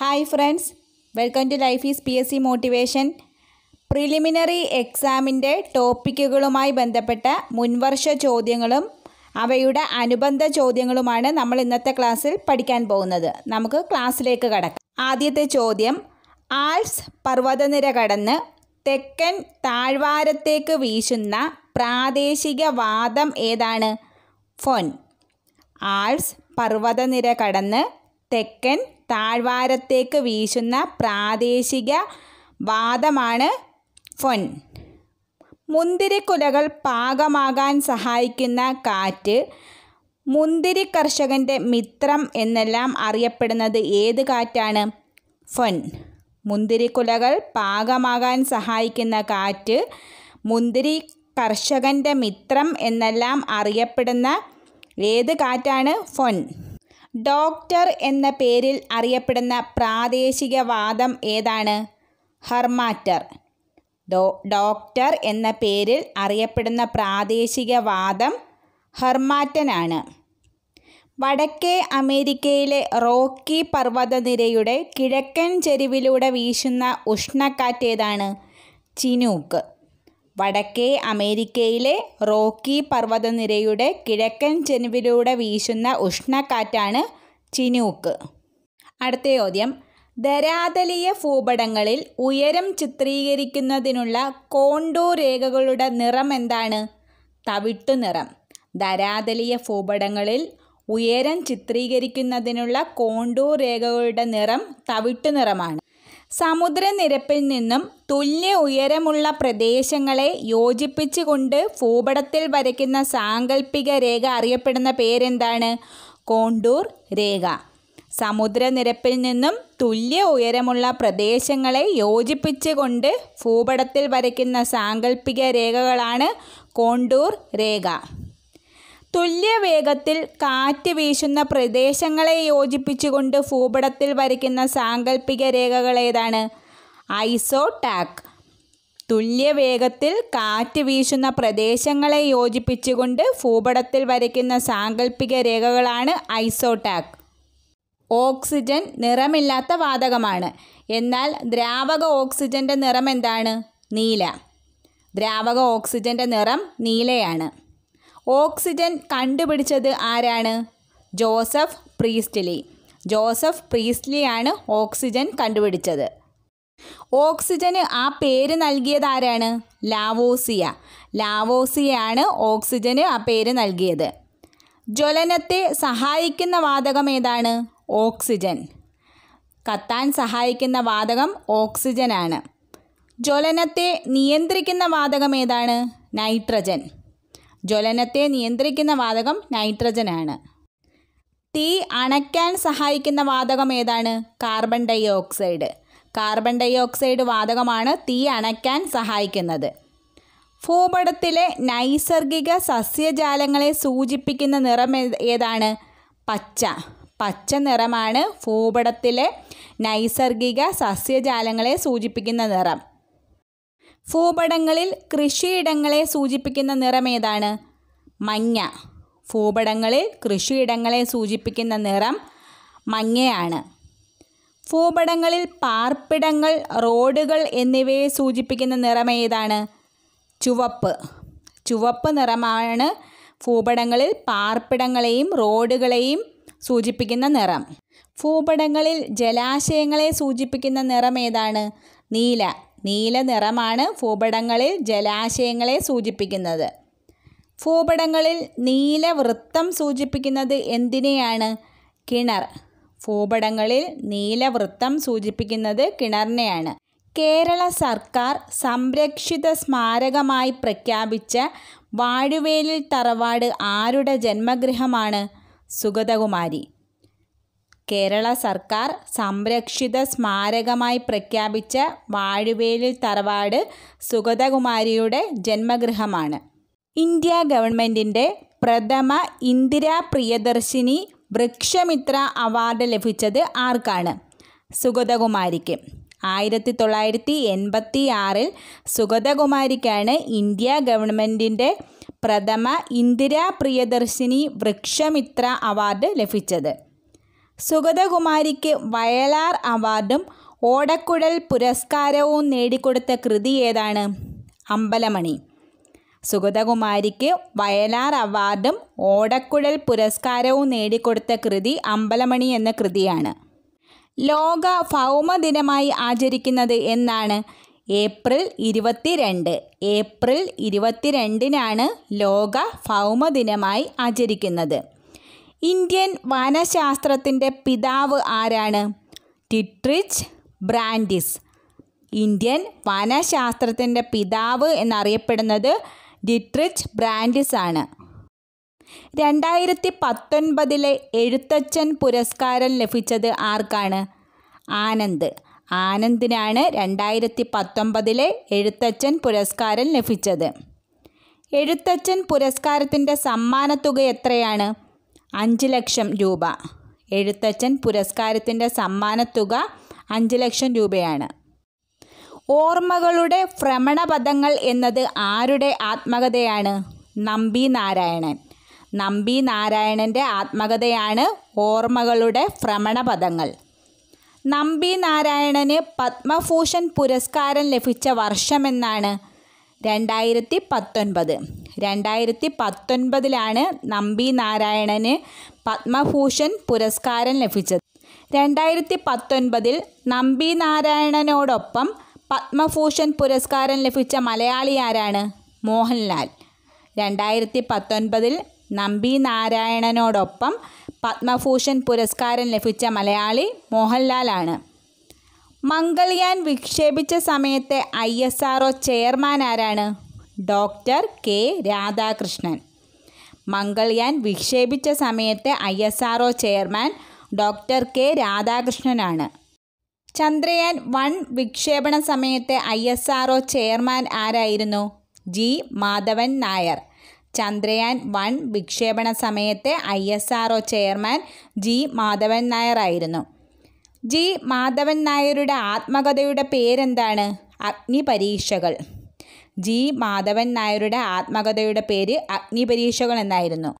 hi friends welcome to life is P S C motivation preliminary എക്സാമിൻ്റെ ടോപ്പിക്കുകളുമായി ബന്ധപ്പെട്ട മുൻവർഷ ചോദ്യങ്ങളും അവയുടെ അനുബന്ധ ചോദ്യങ്ങളുമാണ് നമ്മൾ ഇന്നത്തെ ക്ലാസ്സിൽ പഠിക്കാൻ പോകുന്നത് നമുക്ക് ക്ലാസ്സിലേക്ക് കടക്കാം ആദ്യത്തെ ചോദ്യം ആൽസ് പർവ്വതനിര കടന്ന് തെക്കൻ താഴ്വാരത്തേക്ക് വീശുന്ന പ്രാദേശിക വാദം ഏതാണ് ഫൊൻ ആൾസ് പർവ്വതനിര കടന്ന് തെക്കൻ താഴ്വാരത്തേക്ക് വീശുന്ന പ്രാദേശിക വാദമാണ് ഫൊൻ മുന്തിരിക്കുലകൾ പാകമാകാൻ സഹായിക്കുന്ന കാറ്റ് മുന്തിരി കർഷകൻ്റെ മിത്രം എന്നെല്ലാം അറിയപ്പെടുന്നത് ഏത് കാറ്റാണ് ഫൊൻ മുന്തിരിക്കുലകൾ പാകമാകാൻ സഹായിക്കുന്ന കാറ്റ് മുന്തിരി കർഷകൻ്റെ മിത്രം എന്നെല്ലാം അറിയപ്പെടുന്ന ഏത് കാറ്റാണ് ഫൊൻ ഡോക്ടർ എന്ന പേരിൽ അറിയപ്പെടുന്ന പ്രാദേശിക വാദം ഏതാണ് ഹർമാറ്റർ ഡോ ഡോക്ടർ എന്ന പേരിൽ അറിയപ്പെടുന്ന പ്രാദേശിക ഹർമാറ്റൻ ഹർമാറ്റനാണ് വടക്കേ അമേരിക്കയിലെ റോക്കി പർവ്വതനിരയുടെ കിഴക്കൻ ചെരുവിലൂടെ വീശുന്ന ഉഷ്ണക്കാറ്റേതാണ് ചിനൂക്ക് വടക്കേ അമേരിക്കയിലെ റോക്കി പർവ്വതനിരയുടെ കിഴക്കൻ ചെനുവിലൂടെ വീശുന്ന ഉഷ്ണക്കാറ്റാണ് ചിനൂക്ക് അടുത്ത ചോദ്യം ധരാതലീയ ഭൂപടങ്ങളിൽ ഉയരം ചിത്രീകരിക്കുന്നതിനുള്ള കോണ്ടോ രേഖകളുടെ നിറം എന്താണ് തവിട്ടു നിറം ധരാതലീയ ഭൂപടങ്ങളിൽ ഉയരം ചിത്രീകരിക്കുന്നതിനുള്ള കോണ്ടോ രേഖകളുടെ നിറം തവിട്ടു നിറമാണ് സമുദ്രനിരപ്പിൽ നിന്നും തുല്യ ഉയരമുള്ള പ്രദേശങ്ങളെ യോജിപ്പിച്ചുകൊണ്ട് ഭൂപടത്തിൽ വരയ്ക്കുന്ന സാങ്കല്പിക രേഖ അറിയപ്പെടുന്ന പേരെന്താണ് കോണ്ടൂർ രേഖ സമുദ്രനിരപ്പിൽ നിന്നും തുല്യ ഉയരമുള്ള പ്രദേശങ്ങളെ യോജിപ്പിച്ചുകൊണ്ട് ഭൂപടത്തിൽ വരയ്ക്കുന്ന സാങ്കല്പിക രേഖകളാണ് കോണ്ടൂർ രേഖ തുല്യ വേഗത്തിൽ കാറ്റ് വീശുന്ന പ്രദേശങ്ങളെ യോജിപ്പിച്ചുകൊണ്ട് ഭൂപടത്തിൽ വരയ്ക്കുന്ന സാങ്കല്പിക രേഖകൾ ഏതാണ് ഐസോടാക് തുല്യ വേഗത്തിൽ കാറ്റ് വീശുന്ന പ്രദേശങ്ങളെ യോജിപ്പിച്ചുകൊണ്ട് ഭൂപടത്തിൽ വരയ്ക്കുന്ന സാങ്കല്പിക രേഖകളാണ് ഐസോടാക് ഓക്സിജൻ നിറമില്ലാത്ത വാതകമാണ് എന്നാൽ ദ്രാവക ഓക്സിജൻ്റെ നിറം എന്താണ് നീല ദ്രാവക ഓക്സിജൻ്റെ നിറം നീലയാണ് ഓക്സിജൻ കണ്ടുപിടിച്ചത് ആരാണ് ജോസഫ് പ്രീസ്റ്റ്ലി ജോസഫ് പ്രീസ്റ്റ്ലിയാണ് ഓക്സിജൻ കണ്ടുപിടിച്ചത് ഓക്സിജന് ആ പേര് നൽകിയത് ആരാണ് ലാവോസിയ ലാവോസിയാണ് ഓക്സിജന് ആ പേര് നൽകിയത് ജ്വലനത്തെ സഹായിക്കുന്ന വാതകം ഏതാണ് ഓക്സിജൻ കത്താൻ സഹായിക്കുന്ന വാതകം ഓക്സിജനാണ് ജ്വലനത്തെ നിയന്ത്രിക്കുന്ന വാതകം ഏതാണ് നൈട്രജൻ ജ്വലനത്തെ നിയന്ത്രിക്കുന്ന വാതകം നൈട്രജനാണ് തീ അണയ്ക്കാൻ സഹായിക്കുന്ന വാതകം ഏതാണ് carbon dioxide carbon dioxide വാതകമാണ് തീ അണയ്ക്കാൻ സഹായിക്കുന്നത് ഭൂപടത്തിലെ നൈസർഗിക സസ്യജാലങ്ങളെ സൂചിപ്പിക്കുന്ന നിറം ഏതാണ് പച്ച പച്ച നിറമാണ് ഭൂപടത്തിലെ നൈസർഗിക സസ്യജാലങ്ങളെ സൂചിപ്പിക്കുന്ന നിറം ഭൂപടങ്ങളിൽ കൃഷിയിടങ്ങളെ സൂചിപ്പിക്കുന്ന നിറം ഏതാണ് മഞ്ഞ ഭൂപടങ്ങളിൽ കൃഷിയിടങ്ങളെ സൂചിപ്പിക്കുന്ന നിറം മഞ്ഞയാണ് ഭൂപടങ്ങളിൽ പാർപ്പിടങ്ങൾ റോഡുകൾ എന്നിവയെ സൂചിപ്പിക്കുന്ന നിറം ഏതാണ് ചുവപ്പ് ചുവപ്പ് നിറമാണ് ഭൂപടങ്ങളിൽ പാർപ്പിടങ്ങളെയും റോഡുകളെയും സൂചിപ്പിക്കുന്ന നിറം ഭൂപടങ്ങളിൽ ജലാശയങ്ങളെ സൂചിപ്പിക്കുന്ന നിറം ഏതാണ് നീല നീല നിറമാണ് ഭൂപടങ്ങളിൽ ജലാശയങ്ങളെ സൂചിപ്പിക്കുന്നത് ഭൂപടങ്ങളിൽ നീല വൃത്തം സൂചിപ്പിക്കുന്നത് എന്തിനെയാണ് കിണർ ഭൂപടങ്ങളിൽ നീല വൃത്തം സൂചിപ്പിക്കുന്നത് കിണറിനെയാണ് കേരള സർക്കാർ സംരക്ഷിത സ്മാരകമായി പ്രഖ്യാപിച്ച വാഴുവേലിൽ തറവാട് ആരുടെ ജന്മഗൃഹമാണ് സുഗതകുമാരി കേരള സർക്കാർ സംരക്ഷിത സ്മാരകമായി പ്രഖ്യാപിച്ച വാഴുവേലിൽ തറവാട് സുഗതകുമാരിയുടെ ജന്മഗൃഹമാണ് ഇന്ത്യ ഗവൺമെൻറ്റിൻ്റെ പ്രഥമ ഇന്ദിരാ പ്രിയദർശിനി വൃക്ഷമിത്ര അവാർഡ് ലഭിച്ചത് ആർക്കാണ് സുഗതകുമാരിക്ക് ആയിരത്തി തൊള്ളായിരത്തി എൺപത്തി ആറിൽ സുഗതകുമാരിക്കാണ് ഇന്ത്യ ഗവൺമെൻറ്റിൻ്റെ പ്രഥമ ഇന്ദിരാ പ്രിയദർശിനി വൃക്ഷമിത്ര അവാർഡ് ലഭിച്ചത് സുഗതകുമാരിക്ക് വയലാർ അവാർഡും ഓടക്കുഴൽ പുരസ്കാരവും നേടിക്കൊടുത്ത കൃതി ഏതാണ് അമ്പലമണി സുഗതകുമാരിക്ക് വയലാർ അവാർഡും ഓടക്കുഴൽ പുരസ്കാരവും നേടിക്കൊടുത്ത കൃതി അമ്പലമണി എന്ന കൃതിയാണ് ലോക ഭൗമദിനമായി ആചരിക്കുന്നത് എന്നാണ് ഏപ്രിൽ ഇരുപത്തിരണ്ട് ഏപ്രിൽ ഇരുപത്തിരണ്ടിനാണ് ലോക ഭൗമദിനമായി ആചരിക്കുന്നത് ഇന്ത്യൻ വനശാസ്ത്രത്തിൻ്റെ പിതാവ് ആരാണ് ടിട്രിച്ച് ബ്രാൻഡിസ് ഇന്ത്യൻ വനശാസ്ത്രത്തിൻ്റെ പിതാവ് എന്നറിയപ്പെടുന്നത് ഡിട്രിച്ച് ബ്രാൻഡിസ് ആണ് രണ്ടായിരത്തി പത്തൊൻപതിലെ എഴുത്തച്ഛൻ പുരസ്കാരം ലഭിച്ചത് ആർക്കാണ് ആനന്ദ് ആനന്ദിനാണ് രണ്ടായിരത്തി പത്തൊൻപതിലെ എഴുത്തച്ഛൻ പുരസ്കാരം ലഭിച്ചത് എഴുത്തച്ഛൻ പുരസ്കാരത്തിൻ്റെ സമ്മാനത്തുക എത്രയാണ് അഞ്ച് ലക്ഷം രൂപ എഴുത്തച്ഛൻ പുരസ്കാരത്തിൻ്റെ സമ്മാനത്തുക അഞ്ച് ലക്ഷം രൂപയാണ് ഓർമ്മകളുടെ ഭ്രമണപഥങ്ങൾ എന്നത് ആരുടെ ആത്മകഥയാണ് നമ്പി നാരായണൻ നമ്പി നാരായണൻ്റെ ആത്മകഥയാണ് ഓർമ്മകളുടെ ഭ്രമണപഥങ്ങൾ നമ്പി നാരായണന് പത്മഭൂഷൺ പുരസ്കാരം ലഭിച്ച വർഷമെന്നാണ് രണ്ടായിരത്തി പത്തൊൻപത് രണ്ടായിരത്തി പത്തൊൻപതിലാണ് നമ്പി നാരായണന് പത്മഭൂഷൺ പുരസ്കാരം ലഭിച്ചത് രണ്ടായിരത്തി പത്തൊൻപതിൽ നമ്പി നാരായണനോടൊപ്പം പത്മഭൂഷൺ പുരസ്കാരം ലഭിച്ച മലയാളി ആരാണ് മോഹൻലാൽ രണ്ടായിരത്തി പത്തൊൻപതിൽ നമ്പി നാരായണനോടൊപ്പം പത്മഭൂഷൺ പുരസ്കാരം ലഭിച്ച മലയാളി മോഹൻലാലാണ് മംഗൾയാൻ വിക്ഷേപിച്ച സമയത്തെ ഐ എസ് ആർ ചെയർമാൻ ആരാണ് ഡോക്ടർ കെ രാധാകൃഷ്ണൻ മംഗൾയാൻ വിക്ഷേപിച്ച സമയത്തെ I S R chairman doctor K രാധാകൃഷ്ണനാണ് ചന്ദ്രയാൻ വൺ വിക്ഷേപണ സമയത്തെ ഐ എസ് ആർ ചെയർമാൻ ആരായിരുന്നു ജി മാധവൻ നായർ ചന്ദ്രയാൻ വൺ വിക്ഷേപണ സമയത്തെ I S R chairman G Madhavan Nair ആയിരുന്നു ജി മാധവൻ നായരുടെ ആത്മകഥയുടെ പേരെന്താണ് അഗ്നിപരീക്ഷകൾ ജി മാധവൻ നായരുടെ ആത്മകഥയുടെ പേര് അഗ്നിപരീക്ഷകൾ എന്നായിരുന്നു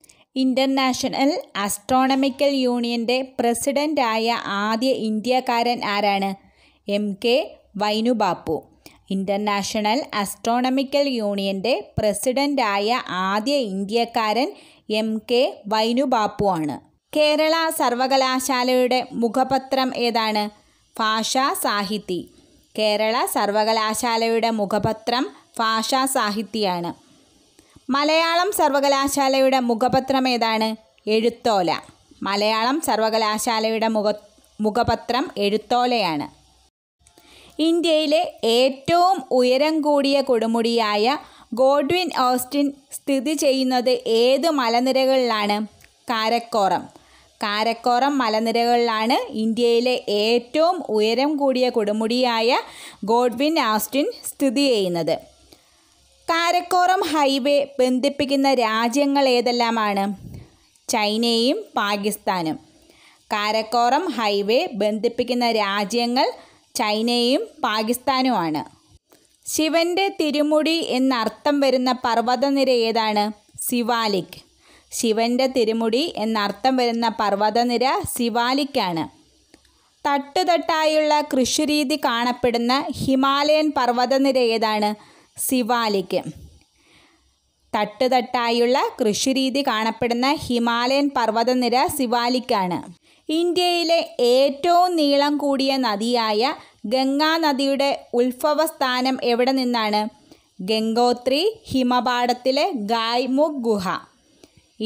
ഇൻ്റർനാഷണൽ അസ്ട്രോണമിക്കൽ യൂണിയൻ്റെ പ്രസിഡൻ്റായ ആദ്യ ഇന്ത്യക്കാരൻ ആരാണ് M K Vainu Bappu International Astronomical യൂണിയൻ്റെ പ്രസിഡൻ്റായ ആദ്യ ഇന്ത്യക്കാരൻ എം കെ വൈനുബാപ്പു ആണ് കേരള സർവകലാശാലയുടെ മുഖപത്രം ഏതാണ് ഭാഷാ സാഹിത്യ കേരള സർവകലാശാലയുടെ മുഖപത്രം ഭാഷാ സാഹിത്യമാണ് മലയാളം സർവകലാശാലയുടെ മുഖപത്രം ഏതാണ് എഴുത്തോല മലയാളം സർവകലാശാലയുടെ മുഖ മുഖപത്രം എഴുത്തോലയാണ് ഇന്ത്യയിലെ ഏറ്റവും ഉയരം കൂടിയ കൊടുമുടിയായ ഗോഡ്വിൻ ഓസ്റ്റിൻ സ്ഥിതി ചെയ്യുന്നത് ഏത് മലനിരകളിലാണ് കാരക്കോറം കാരക്കോറം മലനിരകളിലാണ് ഇന്ത്യയിലെ ഏറ്റവും ഉയരം കൂടിയ കൊടുമുടിയായ ഗോഡ്വിൻ ആസ്റ്റിൻ സ്ഥിതി ചെയ്യുന്നത് കാരക്കോറം ഹൈവേ ബന്ധിപ്പിക്കുന്ന രാജ്യങ്ങൾ ഏതെല്ലാമാണ് ചൈനയും പാകിസ്ഥാനും കാരക്കോറം ഹൈവേ ബന്ധിപ്പിക്കുന്ന രാജ്യങ്ങൾ ചൈനയും പാകിസ്ഥാനുമാണ് ശിവൻ്റെ തിരുമുടി എന്നർത്ഥം വരുന്ന പർവ്വതനിര ഏതാണ് സിവാലിക് ശിവന്റെ തിരുമുടി എന്നർത്ഥം വരുന്ന പർവ്വതനിര ശിവാലിക്കാണ് തട്ടുതട്ടായുള്ള കൃഷിരീതി കാണപ്പെടുന്ന ഹിമാലയൻ പർവ്വതനിര ഏതാണ് ശിവാലിക്ക് തട്ടുതട്ടായുള്ള കൃഷിരീതി കാണപ്പെടുന്ന ഹിമാലയൻ പർവ്വതനിര ശിവാലിക്കാണ് ഇന്ത്യയിലെ ഏറ്റവും നീളം കൂടിയ നദിയായ ഗംഗാ നദിയുടെ ഉത്ഭവസ്ഥാനം എവിടെ നിന്നാണ് ഗംഗോത്രി ഹിമപാടത്തിലെ ഗായ്മുഖ് ഗുഹ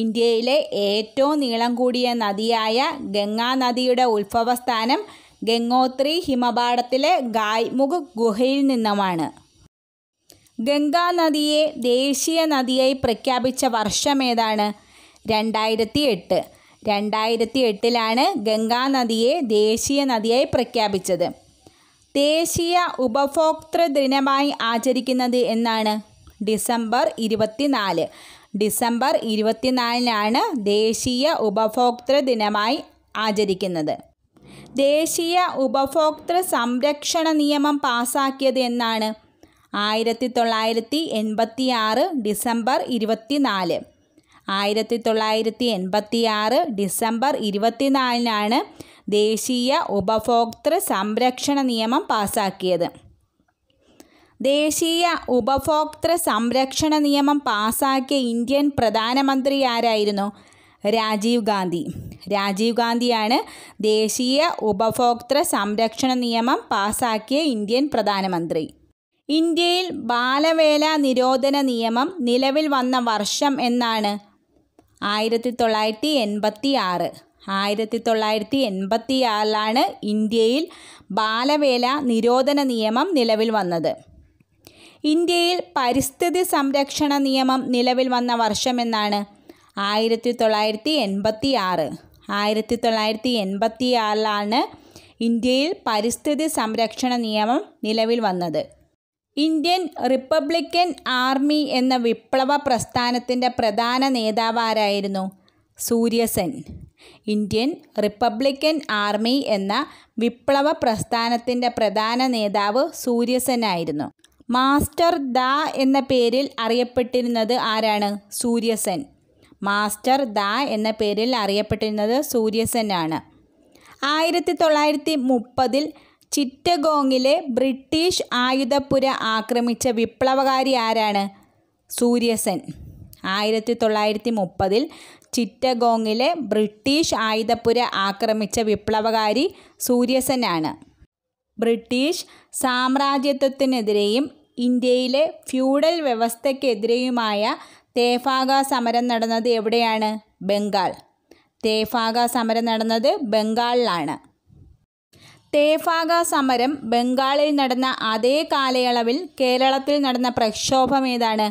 ഇന്ത്യയിലെ ഏറ്റവും നീളം കൂടിയ നദിയായ ഗംഗാ നദിയുടെ ഉത്ഭവസ്ഥാനം ഗംഗോത്രി ഹിമപാടത്തിലെ ഗായ്മുഖ് ഗുഹയിൽ നിന്നുമാണ് ഗംഗാ നദിയെ ദേശീയ നദിയായി പ്രഖ്യാപിച്ച വർഷം ഏതാണ് രണ്ടായിരത്തി എട്ട് രണ്ടായിരത്തി എട്ടിലാണ് ഗംഗാ നദിയെ ദേശീയ നദിയായി പ്രഖ്യാപിച്ചത് ദേശീയ ഉപഭോക്തൃ ദിനമായി ആചരിക്കുന്നത് എന്നാണ് ഡിസംബർ ഇരുപത്തിനാല് ഡിസംബർ ഇരുപത്തിനാലിനാണ് ദേശീയ ഉപഭോക്തൃ ദിനമായി ആചരിക്കുന്നത് ദേശീയ ഉപഭോക്തൃ സംരക്ഷണ നിയമം പാസാക്കിയത് എന്നാണ് ആയിരത്തി തൊള്ളായിരത്തി എൺപത്തി ആറ് ഡിസംബർ ഇരുപത്തിനാല് ആയിരത്തി തൊള്ളായിരത്തി എൺപത്തി ആറ് ഡിസംബർ ഇരുപത്തിനാലിനാണ് ദേശീയ ഉപഭോക്തൃ സംരക്ഷണ നിയമം പാസാക്കിയത് ദേശീയ ഉപഭോക്തൃ സംരക്ഷണ നിയമം പാസാക്കിയ ഇന്ത്യൻ പ്രധാനമന്ത്രി ആരായിരുന്നു രാജീവ് ഗാന്ധി രാജീവ് ഗാന്ധിയാണ് ദേശീയ ഉപഭോക്തൃ സംരക്ഷണ നിയമം പാസാക്കിയ ഇന്ത്യൻ പ്രധാനമന്ത്രി ഇന്ത്യയിൽ ബാലവേല നിരോധന നിയമം നിലവിൽ വന്ന വർഷം എന്നാണ് ആയിരത്തി തൊള്ളായിരത്തി എൺപത്തി ആറ് ആയിരത്തി തൊള്ളായിരത്തി എൺപത്തി ആറിലാണ് ഇന്ത്യയിൽ ബാലവേല നിരോധന നിയമം നിലവിൽ വന്നത് ഇന്ത്യയിൽ പരിസ്ഥിതി സംരക്ഷണ നിയമം നിലവിൽ വന്ന വർഷമെന്നാണ് ആയിരത്തി തൊള്ളായിരത്തി എൺപത്തി ആറ് ആയിരത്തി തൊള്ളായിരത്തി എൺപത്തി ആറിലാണ് ഇന്ത്യയിൽ പരിസ്ഥിതി സംരക്ഷണ നിയമം നിലവിൽ വന്നത് ഇന്ത്യൻ റിപ്പബ്ലിക്കൻ ആർമി എന്ന വിപ്ലവ പ്രസ്ഥാനത്തിൻ്റെ പ്രധാന നേതാവാരായിരുന്നു സൂര്യസെൻ ഇന്ത്യൻ റിപ്പബ്ലിക്കൻ ആർമി എന്ന വിപ്ലവ പ്രസ്ഥാനത്തിൻ്റെ പ്രധാന നേതാവ് ആയിരുന്നു മാസ്റ്റർ ദ എന്ന പേരിൽ അറിയപ്പെട്ടിരുന്നത് ആരാണ് സൂര്യസൻ മാസ്റ്റർ ദ എന്ന പേരിൽ അറിയപ്പെട്ടിരുന്നത് സൂര്യസെനാണ് ആയിരത്തി തൊള്ളായിരത്തി മുപ്പതിൽ ചിറ്റഗോങ്ങിലെ ബ്രിട്ടീഷ് ആയുധപ്പുര ആക്രമിച്ച വിപ്ലവകാരി ആരാണ് സൂര്യസെൻ ആയിരത്തി തൊള്ളായിരത്തി മുപ്പതിൽ ചിറ്റഗോങ്ങിലെ ബ്രിട്ടീഷ് ആയുധപ്പുര ആക്രമിച്ച വിപ്ലവകാരി സൂര്യസെനാണ് ബ്രിട്ടീഷ് സാമ്രാജ്യത്വത്തിനെതിരെയും ഇന്ത്യയിലെ ഫ്യൂഡൽ വ്യവസ്ഥയ്ക്കെതിരെയുമായ തേഫാഗ സമരം നടന്നത് എവിടെയാണ് ബംഗാൾ തേഫാഗ സമരം നടന്നത് ബംഗാളിലാണ് തേഫാഗ സമരം ബംഗാളിൽ നടന്ന അതേ കാലയളവിൽ കേരളത്തിൽ നടന്ന പ്രക്ഷോഭം ഏതാണ്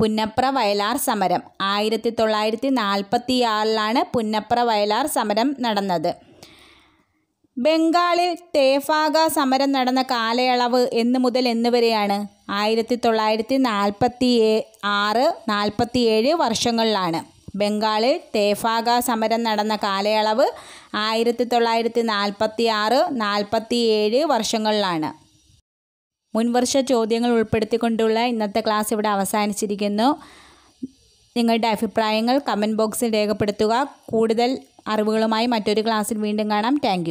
പുന്നപ്ര വയലാർ സമരം ആയിരത്തി തൊള്ളായിരത്തി നാൽപ്പത്തി പുന്നപ്ര വയലാർ സമരം നടന്നത് ബംഗാളിൽ തേഫാഗ സമരം നടന്ന കാലയളവ് എന്ന് മുതൽ എന്ന് വരെയാണ് ആയിരത്തി തൊള്ളായിരത്തി നാൽപ്പത്തി ആറ് നാൽപ്പത്തി ഏഴ് വർഷങ്ങളിലാണ് ബംഗാളിൽ തേഫാഗ സമരം നടന്ന കാലയളവ് ആയിരത്തി തൊള്ളായിരത്തി നാൽപ്പത്തി ആറ് നാൽപ്പത്തി ഏഴ് വർഷങ്ങളിലാണ് മുൻവർഷ ചോദ്യങ്ങൾ ഉൾപ്പെടുത്തിക്കൊണ്ടുള്ള ഇന്നത്തെ ക്ലാസ് ഇവിടെ അവസാനിച്ചിരിക്കുന്നു നിങ്ങളുടെ അഭിപ്രായങ്ങൾ കമൻറ്റ് ബോക്സിൽ രേഖപ്പെടുത്തുക കൂടുതൽ അറിവുകളുമായി മറ്റൊരു ക്ലാസ്സിൽ വീണ്ടും കാണാം താങ്ക്